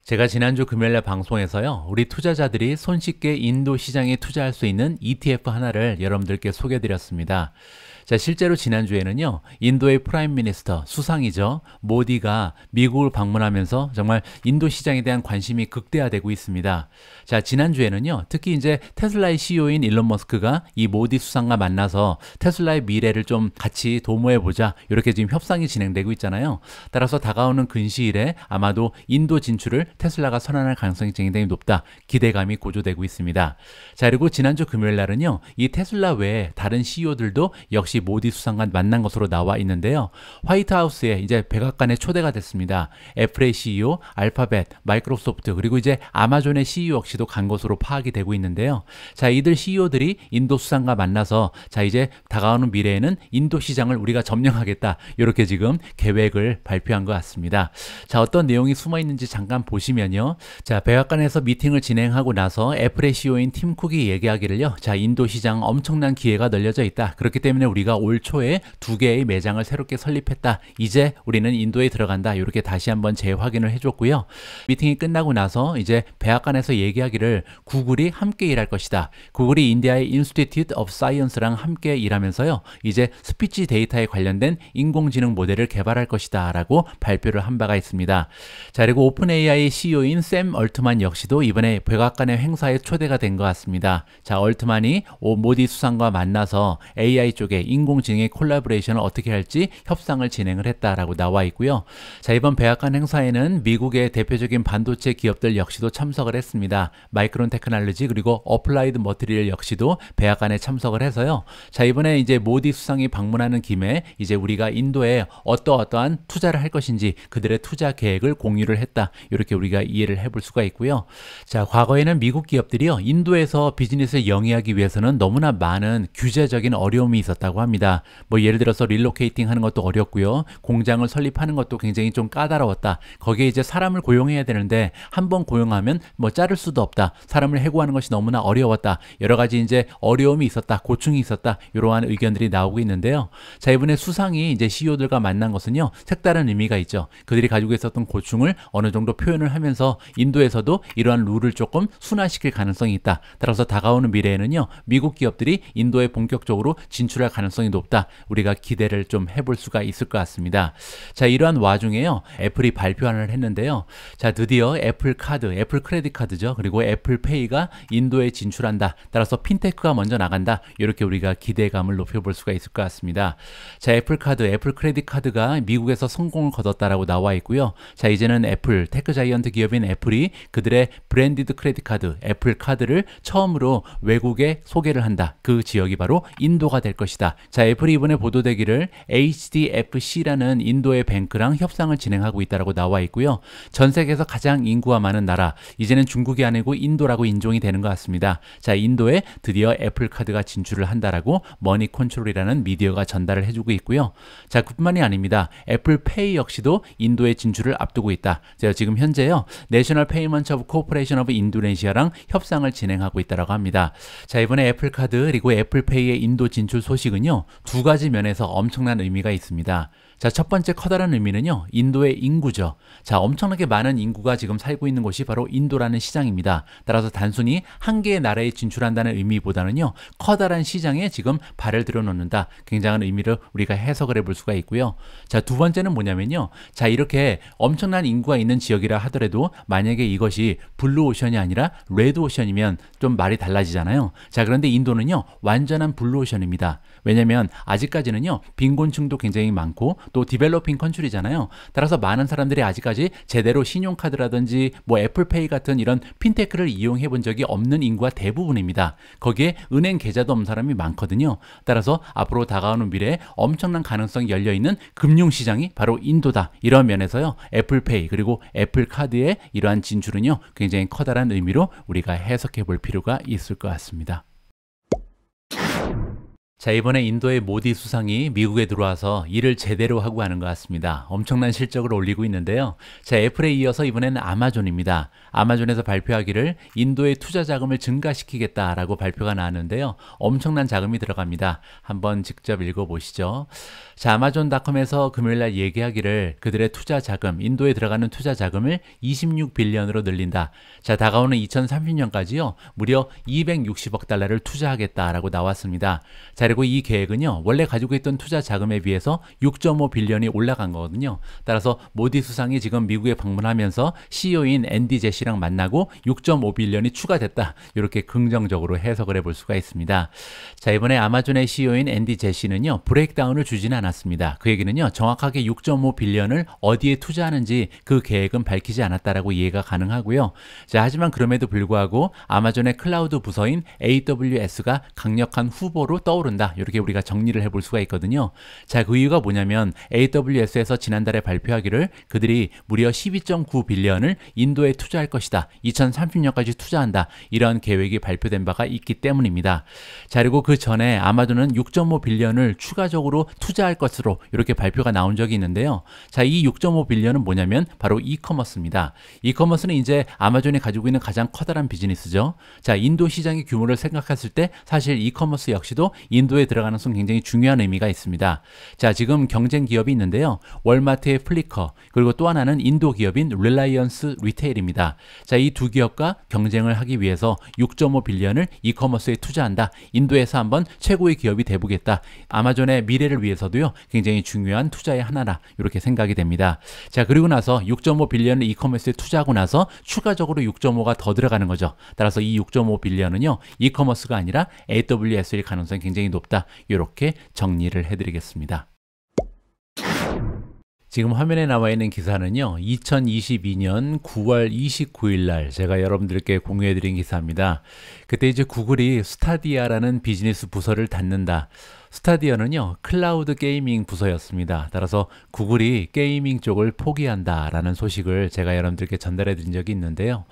제가 지난주 금요일날 방송에서요, 우리 투자자들이 손쉽게 인도 시장에 투자할 수 있는 ETF 하나를 여러분들께 소개드렸습니다. 해 자, 실제로 지난주에는요, 인도의 프라임 미니스터, 수상이죠. 모디가 미국을 방문하면서 정말 인도 시장에 대한 관심이 극대화되고 있습니다. 자, 지난주에는요, 특히 이제 테슬라의 CEO인 일론 머스크가 이 모디 수상과 만나서 테슬라의 미래를 좀 같이 도모해보자. 이렇게 지금 협상이 진행되고 있잖아요. 따라서 다가오는 근시일에 아마도 인도 진출을 테슬라가 선언할 가능성이 굉장히 높다. 기대감이 고조되고 있습니다. 자, 그리고 지난주 금요일 날은요, 이 테슬라 외에 다른 CEO들도 역시 낸시 모디 수상관 만난 것으로 나와 있는데요. 화이트하우스에 이제 백악관에 초대가 됐습니다. 애플의 CEO, 알파벳, 마이크로소프트 그리고 이제 아마존의 CEO 역시도 간 것으로 파악이 되고 있는데요. 자 이들 CEO들이 인도 수상과 만나서 자 이제 다가오는 미래에는 인도 시장을 우리가 점령하겠다 이렇게 지금 계획을 발표한 것 같습니다. 자 어떤 내용이 숨어 있는지 잠깐 보시면요. 자 백악관에서 미팅을 진행하고 나서 애플의 CEO인 팀 쿡이 얘기하기를요. 자 인도 시장 엄청난 기회가 널려져 있다. 그렇기 때문에 우리가 우리가 올 초에 두 개의 매장을 새롭게 설립했다. 이제 우리는 인도에 들어간다. 이렇게 다시 한번 재확인을 해줬고요. 미팅이 끝나고 나서 이제 백악관에서 얘기하기를 구글이 함께 일할 것이다. 구글이 인디아의 인스티튜트 업 사이언스랑 함께 일하면서요. 이제 스피치 데이터에 관련된 인공지능 모델을 개발할 것이다. 라고 발표를 한 바가 있습니다. 자, 그리고 오픈 AI CEO인 샘 얼트만 역시도 이번에 백악관의 행사에 초대가 된 것 같습니다. 자, 얼트만이 모디 수상과 만나서 AI 쪽에 인 인공지능의 콜라보레이션을 어떻게 할지 협상을 진행을 했다라고 나와 있고요. 자, 이번 배악관 행사에는 미국의 대표적인 반도체 기업들 역시도 참석을 했습니다. 마이크론 테크놀로지 그리고 어플라이드 머트리얼 역시도 배악관에 참석을 해서요. 자, 이번에 이제 모디 수상이 방문하는 김에 이제 우리가 인도에 어떠어떠한 투자를 할 것인지 그들의 투자 계획을 공유를 했다. 이렇게 우리가 이해를 해볼 수가 있고요. 자, 과거에는 미국 기업들이요. 인도에서 비즈니스를 영위하기 위해서는 너무나 많은 규제적인 어려움이 있었다고 어다고 합니다. 뭐 예를 들어서 릴로케이팅 하는 것도 어렵고요. 공장을 설립하는 것도 굉장히 좀 까다로웠다. 거기에 이제 사람을 고용해야 되는데 한 번 고용하면 뭐 자를 수도 없다. 사람을 해고하는 것이 너무나 어려웠다. 여러 가지 이제 어려움이 있었다. 고충이 있었다. 이러한 의견들이 나오고 있는데요. 자, 이번에 수상이 이제 CEO들과 만난 것은요. 색다른 의미가 있죠. 그들이 가지고 있었던 고충을 어느 정도 표현을 하면서 인도에서도 이러한 룰을 조금 순화시킬 가능성이 있다. 따라서 다가오는 미래에는요. 미국 기업들이 인도에 본격적으로 진출할 가능성이 가능성이 높다. 우리가 기대를 좀 해볼 수가 있을 것 같습니다. 자, 이러한 와중에요. 애플이 발표안을 했는데요. 자, 드디어 애플 카드, 애플 크레딧 카드죠. 그리고 애플 페이가 인도에 진출한다. 따라서 핀테크가 먼저 나간다. 이렇게 우리가 기대감을 높여볼 수가 있을 것 같습니다. 자, 애플 카드, 애플 크레딧 카드가 미국에서 성공을 거뒀다라고 나와 있고요. 자, 이제는 애플, 테크 자이언트 기업인 애플이 그들의 브랜디드 크레딧 카드, 애플 카드를 처음으로 외국에 소개를 한다. 그 지역이 바로 인도가 될 것이다. 자, 애플이 이번에 보도되기를 HDFC라는 인도의 뱅크랑 협상을 진행하고 있다라고 나와 있고요. 전 세계에서 가장 인구가 많은 나라, 이제는 중국이 아니고 인도라고 인종이 되는 것 같습니다. 자, 인도에 드디어 애플 카드가 진출을 한다라고 머니 컨트롤이라는 미디어가 전달을 해주고 있고요. 자, 그뿐만이 아닙니다. 애플 페이 역시도 인도에 진출을 앞두고 있다. 제가 지금 현재요. 내셔널 페이먼트 오브 코퍼레이션 오브 인도네시아랑 협상을 진행하고 있다라고 합니다. 자, 이번에 애플 카드 그리고 애플 페이의 인도 진출 소식은요. 요두 가지 면에서 엄청난 의미가 있습니다. 자, 첫 번째 커다란 의미는요, 인도의 인구죠. 자, 엄청나게 많은 인구가 지금 살고 있는 곳이 바로 인도라는 시장입니다. 따라서 단순히 한 개의 나라에 진출한다는 의미보다는요, 커다란 시장에 지금 발을 들여놓는다. 굉장한 의미를 우리가 해석을 해볼 수가 있고요. 자, 두 번째는 뭐냐면요. 자, 이렇게 엄청난 인구가 있는 지역이라 하더라도 만약에 이것이 블루오션이 아니라 레드오션이면 좀 말이 달라지잖아요. 자, 그런데 인도는요, 완전한 블루오션입니다. 왜냐면 아직까지는요, 빈곤층도 굉장히 많고 또 디벨로핑 컨츄리잖아요. 따라서 많은 사람들이 아직까지 제대로 신용카드라든지 뭐 애플페이 같은 이런 핀테크를 이용해 본 적이 없는 인구가 대부분입니다. 거기에 은행 계좌도 없는 사람이 많거든요. 따라서 앞으로 다가오는 미래에 엄청난 가능성이 열려 있는 금융 시장이 바로 인도다. 이런 면에서요. 애플페이 그리고 애플카드의 이러한 진출은요. 굉장히 커다란 의미로 우리가 해석해 볼 필요가 있을 것 같습니다. 자, 이번에 인도의 모디 수상이 미국에 들어와서 일을 제대로 하고 가는 것 같습니다. 엄청난 실적을 올리고 있는데요. 자, 애플에 이어서 이번엔 아마존입니다. 아마존에서 발표하기를 인도의 투자 자금을 증가시키겠다라고 발표가 나왔는데요. 엄청난 자금이 들어갑니다. 한번 직접 읽어보시죠. 자, 아마존닷컴에서 금요일 날 얘기하기를 그들의 투자 자금, 인도에 들어가는 투자 자금을 26빌리언으로 늘린다. 자, 다가오는 2030년까지요. 무려 260억 달러를 투자하겠다라고 나왔습니다. 자, 그리고 이 계획은요 원래 가지고 있던 투자 자금에 비해서 6.5 빌리언이 올라간 거거든요. 따라서 모디 수상이 지금 미국에 방문하면서 CEO인 앤디 제시랑 만나고 6.5 빌리언이 추가됐다 이렇게 긍정적으로 해석을 해볼 수가 있습니다. 자 이번에 아마존의 CEO인 앤디 제시는요 브레이크다운을 주진 않았습니다. 그 얘기는요 정확하게 6.5 빌리언을 어디에 투자하는지 그 계획은 밝히지 않았다라고 이해가 가능하고요. 자 하지만 그럼에도 불구하고 아마존의 클라우드 부서인 AWS가 강력한 후보로 떠오른다. 된다. 이렇게 우리가 정리를 해볼 수가 있거든요. 자, 그 이유가 뭐냐면 AWS에서 지난달에 발표하기를 그들이 무려 12.9 빌리언을 인도에 투자할 것이다. 2030년까지 투자한다. 이런 계획이 발표된 바가 있기 때문입니다. 자, 그리고 그 전에 아마존은 6.5 빌리언을 추가적으로 투자할 것으로 이렇게 발표가 나온 적이 있는데요. 자, 이 6.5 빌리언은 뭐냐면 바로 이커머스입니다. 이커머스는 이제 아마존이 가지고 있는 가장 커다란 비즈니스죠. 자, 인도 시장의 규모를 생각했을 때 사실 이커머스 역시도 인도 인도에 들어가는 순 굉장히 중요한 의미가 있습니다. 자, 지금 경쟁 기업이 있는데요. 월마트의 플리커, 그리고 또 하나는 인도 기업인 릴라이언스 리테일입니다. 자, 이 두 기업과 경쟁을 하기 위해서 6.5 빌리언을 이커머스에 투자한다. 인도에서 한번 최고의 기업이 돼보겠다. 아마존의 미래를 위해서도요. 굉장히 중요한 투자의 하나라. 이렇게 생각이 됩니다. 자, 그리고 나서 6.5 빌리언을 이커머스에 투자하고 나서 추가적으로 6.5가 더 들어가는 거죠. 따라서 이 6.5 빌리언은요. 이커머스가 아니라 AWS일 가능성이 굉장히 높습니다. 높다. 이렇게 정리를 해드리겠습니다. 지금 화면에 나와 있는 기사는요 2022년 9월 29일 날 제가 여러분들께 공유해 드린 기사입니다 그때 이제 구글이 스타디아라는 비즈니스 부서를 닫는다 스타디아는요 클라우드 게이밍 부서였습니다 따라서 구글이 게이밍 쪽을 포기한다 라는 소식을 제가 여러분들께 전달해 드린 적이 있는데요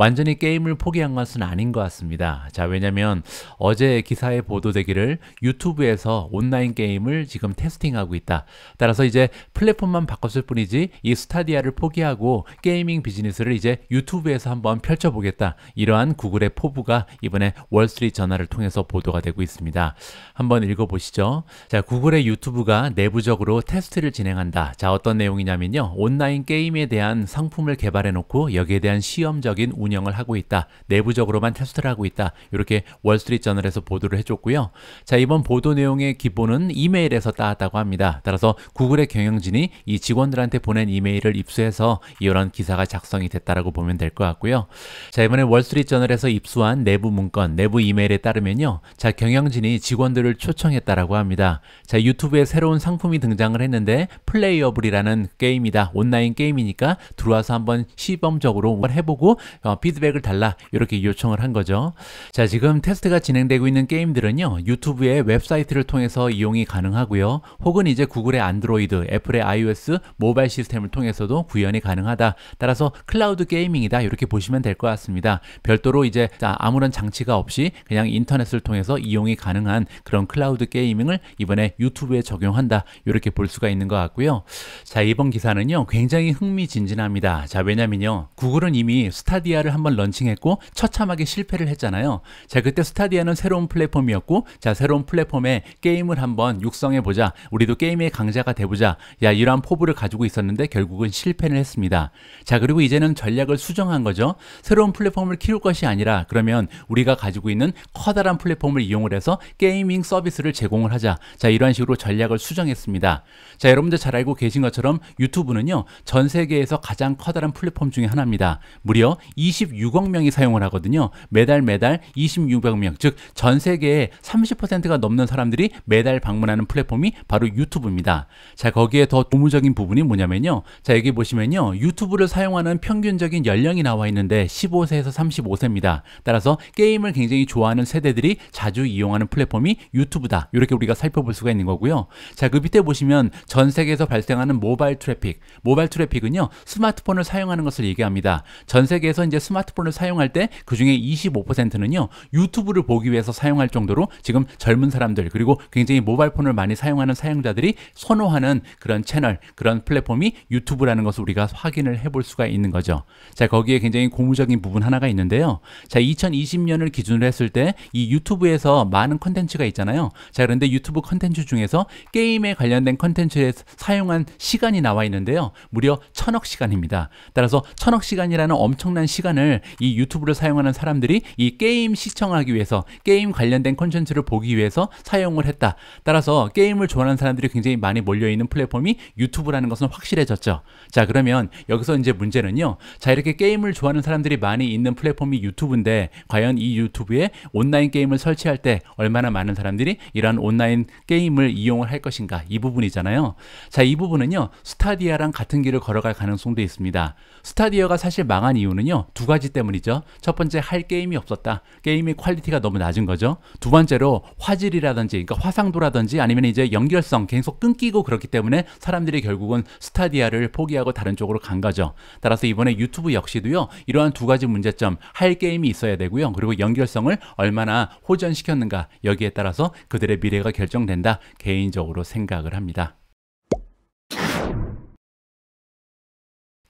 완전히 게임을 포기한 것은 아닌 것 같습니다. 자, 왜냐면 어제 기사에 보도되기를 유튜브에서 온라인 게임을 지금 테스팅하고 있다. 따라서 이제 플랫폼만 바꿨을 뿐이지 이 스타디아를 포기하고 게이밍 비즈니스를 이제 유튜브에서 한번 펼쳐보겠다. 이러한 구글의 포부가 이번에 월스트리트 저널을 통해서 보도가 되고 있습니다. 한번 읽어보시죠. 자, 구글의 유튜브가 내부적으로 테스트를 진행한다. 자, 어떤 내용이냐면요. 온라인 게임에 대한 상품을 개발해놓고 여기에 대한 시험적인 운영 운영을 하고 있다. 내부적으로만 테스트를 하고 있다. 이렇게 월스트리트저널에서 보도를 해줬고요. 자 이번 보도 내용의 기본은 이메일에서 따왔다고 합니다. 따라서 구글의 경영진이 이 직원들한테 보낸 이메일을 입수해서 이런 기사가 작성이 됐다고 보면 될 것 같고요. 자 이번에 월스트리트저널에서 입수한 내부 문건, 내부 이메일에 따르면요. 자 경영진이 직원들을 초청했다라고 합니다. 자 유튜브에 새로운 상품이 등장을 했는데 플레이어블이라는 게임이다. 온라인 게임이니까 들어와서 한번 시범적으로 해보고 어, 어, 피드백을 달라 이렇게 요청을 한 거죠. 자 지금 테스트가 진행되고 있는 게임들은요 유튜브의 웹사이트를 통해서 이용이 가능하고요. 혹은 이제 구글의 안드로이드, 애플의 iOS 모바일 시스템을 통해서도 구현이 가능하다. 따라서 클라우드 게이밍이다 이렇게 보시면 될 것 같습니다. 별도로 이제 아무런 장치가 없이 그냥 인터넷을 통해서 이용이 가능한 그런 클라우드 게이밍을 이번에 유튜브에 적용한다 이렇게 볼 수가 있는 것 같고요. 자 이번 기사는요 굉장히 흥미진진합니다. 자 왜냐면요 구글은 이미 스타디아 스타디아를 한번 런칭했고 처참하게 실패를 했잖아요. 자, 그때 스타디아는 새로운 플랫폼이었고 자, 새로운 플랫폼에 게임을 한번 육성해 보자. 우리도 게임의 강자가 돼 보자. 야, 이러한 포부를 가지고 있었는데 결국은 실패를 했습니다. 자, 그리고 이제는 전략을 수정한 거죠. 새로운 플랫폼을 키울 것이 아니라 그러면 우리가 가지고 있는 커다란 플랫폼을 이용을 해서 게이밍 서비스를 제공을 하자. 자, 이런 식으로 전략을 수정했습니다. 자, 여러분들 잘 알고 계신 것처럼 유튜브는요. 전 세계에서 가장 커다란 플랫폼 중에 하나입니다. 무려 2 26억 명이 사용을 하거든요. 매달 매달 26억 명, 즉 전 세계의 30%가 넘는 사람들이 매달 방문하는 플랫폼이 바로 유튜브입니다. 자, 거기에 더 도무적인 부분이 뭐냐면요. 자, 여기 보시면요. 유튜브를 사용하는 평균적인 연령이 나와 있는데 15세에서 35세입니다. 따라서 게임을 굉장히 좋아하는 세대들이 자주 이용하는 플랫폼이 유튜브다. 이렇게 우리가 살펴볼 수가 있는 거고요. 자, 그 밑에 보시면 전 세계에서 발생하는 모바일 트래픽. 모바일 트래픽은요. 스마트폰을 사용하는 것을 얘기합니다. 전 세계에서 이제 스마트폰을 사용할 때 그 중에 25%는요 유튜브를 보기 위해서 사용할 정도로 지금 젊은 사람들 그리고 굉장히 모바일폰을 많이 사용하는 사용자들이 선호하는 그런 채널 그런 플랫폼이 유튜브라는 것을 우리가 확인을 해볼 수가 있는 거죠. 자 거기에 굉장히 고무적인 부분 하나가 있는데요. 자 2020년을 기준으로 했을 때 이 유튜브에서 많은 컨텐츠가 있잖아요. 자 그런데 유튜브 컨텐츠 중에서 게임에 관련된 컨텐츠에 사용한 시간이 나와 있는데요. 무려 천억 시간입니다. 따라서 천억 시간이라는 엄청난 시간 시간을 이 유튜브를 사용하는 사람들이 이 게임 시청하기 위해서 게임 관련된 콘텐츠를 보기 위해서 사용을 했다. 따라서 게임을 좋아하는 사람들이 굉장히 많이 몰려있는 플랫폼이 유튜브라는 것은 확실해졌죠. 자 그러면 여기서 이제 문제는요. 자 이렇게 게임을 좋아하는 사람들이 많이 있는 플랫폼이 유튜브인데 과연 이 유튜브에 온라인 게임을 설치할 때 얼마나 많은 사람들이 이러한 온라인 게임을 이용을 할 것인가 이 부분이잖아요. 자 이 부분은요. 스타디아랑 같은 길을 걸어갈 가능성도 있습니다. 스타디아가 사실 망한 이유는요. 두 가지 때문이죠. 첫 번째 할 게임이 없었다. 게임의 퀄리티가 너무 낮은 거죠. 두 번째로 화질이라든지 그러니까 화상도라든지 아니면 이제 연결성 계속 끊기고 그렇기 때문에 사람들이 결국은 스타디아를 포기하고 다른 쪽으로 간 거죠. 따라서 이번에 유튜브 역시도요. 이러한 두 가지 문제점 할 게임이 있어야 되고요. 그리고 연결성을 얼마나 호전시켰는가 여기에 따라서 그들의 미래가 결정된다 개인적으로 생각을 합니다.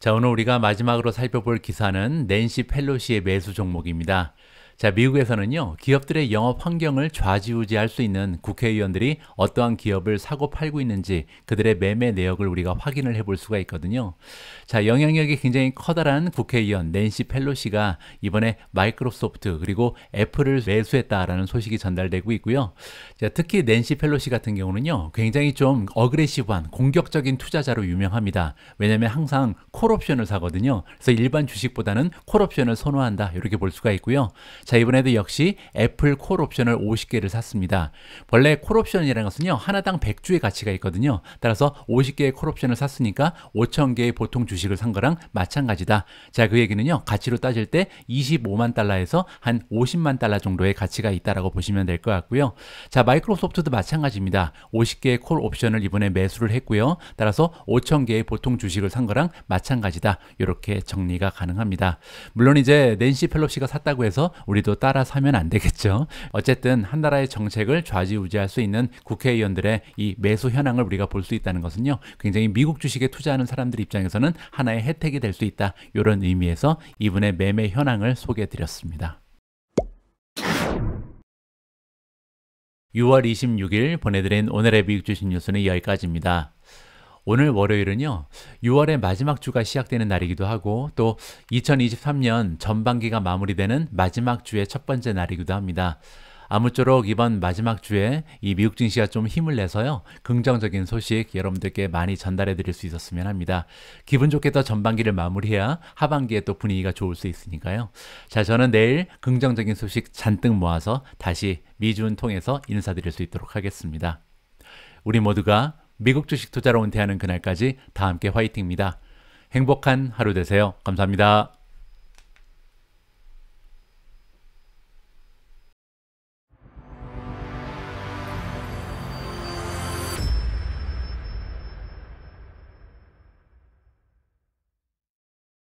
자, 오늘 우리가 마지막으로 살펴볼 기사는 낸시 펠로시의 매수 종목입니다. 자, 미국에서는요, 기업들의 영업 환경을 좌지우지할 수 있는 국회의원들이 어떠한 기업을 사고 팔고 있는지 그들의 매매 내역을 우리가 확인을 해 볼 수가 있거든요. 자, 영향력이 굉장히 커다란 국회의원 낸시 펠로시가 이번에 마이크로소프트 그리고 애플을 매수했다라는 소식이 전달되고 있고요. 자, 특히 낸시 펠로시 같은 경우는요, 굉장히 좀 어그레시브한 공격적인 투자자로 유명합니다. 왜냐면 항상 콜옵션을 사거든요. 그래서 일반 주식보다는 콜옵션을 선호한다. 이렇게 볼 수가 있고요. 자, 이번에도 역시 애플 콜 옵션을 50개를 샀습니다. 원래 콜 옵션이라는 것은요, 하나당 100주의 가치가 있거든요. 따라서 50개의 콜 옵션을 샀으니까 5,000개의 보통 주식을 산 거랑 마찬가지다. 자, 그 얘기는요, 가치로 따질 때 25만 달러에서 한 50만 달러 정도의 가치가 있다라고 보시면 될 것 같고요. 자, 마이크로소프트도 마찬가지입니다. 50개의 콜 옵션을 이번에 매수를 했고요. 따라서 5,000개의 보통 주식을 산 거랑 마찬가지다. 이렇게 정리가 가능합니다. 물론 이제 낸시 펠로시가 샀다고 해서 우리도 따라사면안 되겠죠. 어쨌든 한 나라의 정책을 좌지우지할 수 있는 국회의원들의 이 매수 현황을 우리가 볼 수 있다는 것은요. 굉장히 미국 주식에 투자하는 사람들 입장에서는 하나의 혜택이 될 수 있다. 이런 의미에서 이분의 매매 현황을 소개해 드렸습니다. 6월 26일 보내드린 오늘의 미국 주식 뉴스는 여기까지입니다. 오늘 월요일은요, 6월의 마지막 주가 시작되는 날이기도 하고, 또 2023년 전반기가 마무리되는 마지막 주의 첫 번째 날이기도 합니다. 아무쪼록 이번 마지막 주에 이 미국 증시가 좀 힘을 내서요, 긍정적인 소식 여러분들께 많이 전달해 드릴 수 있었으면 합니다. 기분 좋게 더 전반기를 마무리해야 하반기에 또 분위기가 좋을 수 있으니까요. 자, 저는 내일 긍정적인 소식 잔뜩 모아서 다시 미주은 통해서 인사드릴 수 있도록 하겠습니다. 우리 모두가 미국 주식 투자로 은퇴하는 그날까지 다 함께 화이팅입니다. 행복한 하루 되세요. 감사합니다.